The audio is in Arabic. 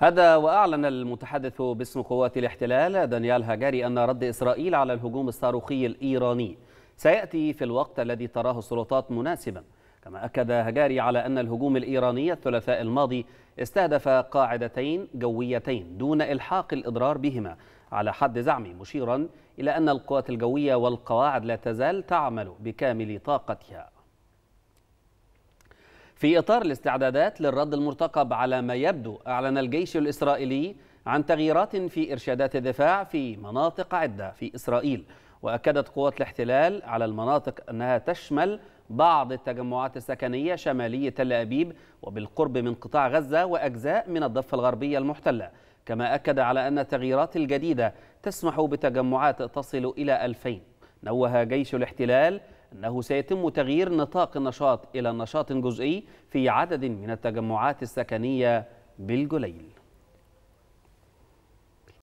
هذا وأعلن المتحدث باسم قوات الاحتلال دانيال هاجاري أن رد إسرائيل على الهجوم الصاروخي الإيراني سيأتي في الوقت الذي تراه السلطات مناسبا كما أكد هاجاري على أن الهجوم الإيراني الثلاثاء الماضي استهدف قاعدتين جويتين دون إلحاق الإضرار بهما على حد زعمه مشيرا إلى أن القوات الجوية والقواعد لا تزال تعمل بكامل طاقتها في إطار الاستعدادات للرد المرتقب على ما يبدو أعلن الجيش الإسرائيلي عن تغييرات في إرشادات الدفاع في مناطق عدة في إسرائيل وأكدت قوات الاحتلال على المناطق أنها تشمل بعض التجمعات السكنية شمالية تل أبيب وبالقرب من قطاع غزة وأجزاء من الضفة الغربية المحتلة كما أكد على أن التغييرات الجديدة تسمح بتجمعات تصل إلى 2000 نوه جيش الاحتلال أنه سيتم تغيير نطاق النشاط إلى نشاط جزئي في عدد من التجمعات السكنية بالجليل